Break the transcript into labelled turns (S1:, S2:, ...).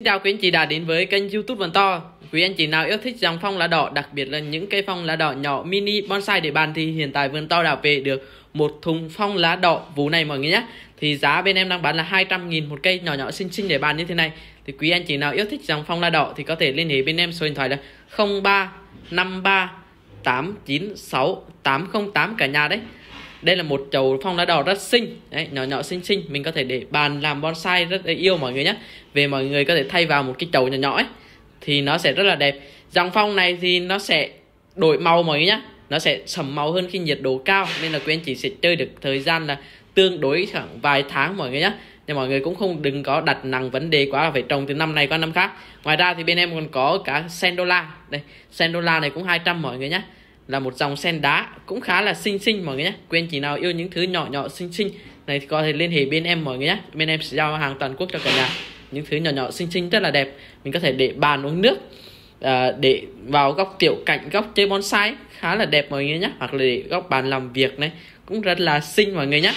S1: Xin chào quý anh chị đã đến với kênh youtube Vườn To Quý anh chị nào yêu thích dòng phong lá đỏ đặc biệt là những cây phong lá đỏ nhỏ mini bonsai để bàn thì hiện tại Vườn To đã về được một thùng phong lá đỏ vụ này mọi người nhé Thì giá bên em đang bán là 200.000 một cây nhỏ nhỏ xinh xinh để bàn như thế này Thì quý anh chị nào yêu thích dòng phong lá đỏ thì có thể liên hệ bên em số điện thoại là 03 53 896 808 cả nhà đấy đây là một chậu phong lá đỏ rất xinh đấy nhỏ nhỏ xinh xinh mình có thể để bàn làm bonsai rất là yêu mọi người nhé về mọi người có thể thay vào một cái chậu nhỏ nhỏ ấy thì nó sẽ rất là đẹp dòng phong này thì nó sẽ đổi màu mọi người nhé nó sẽ sầm màu hơn khi nhiệt độ cao nên là quý anh chị sẽ chơi được thời gian là tương đối khoảng vài tháng mọi người nhé nhưng mọi người cũng không đừng có đặt nặng vấn đề quá là phải trồng từ năm này qua năm khác ngoài ra thì bên em còn có cả sendola đây sendola này cũng 200 mọi người nhé là một dòng sen đá cũng khá là xinh xinh mọi người nhé quên chỉ nào yêu những thứ nhỏ nhỏ xinh xinh này thì có thể liên hệ bên em mọi người nhé bên em sẽ giao hàng toàn quốc cho cả nhà những thứ nhỏ nhỏ xinh xinh rất là đẹp mình có thể để bàn uống nước à, để vào góc tiểu cảnh góc chơi bonsai khá là đẹp mọi người nhé hoặc là để góc bàn làm việc này cũng rất là xinh mọi người nhé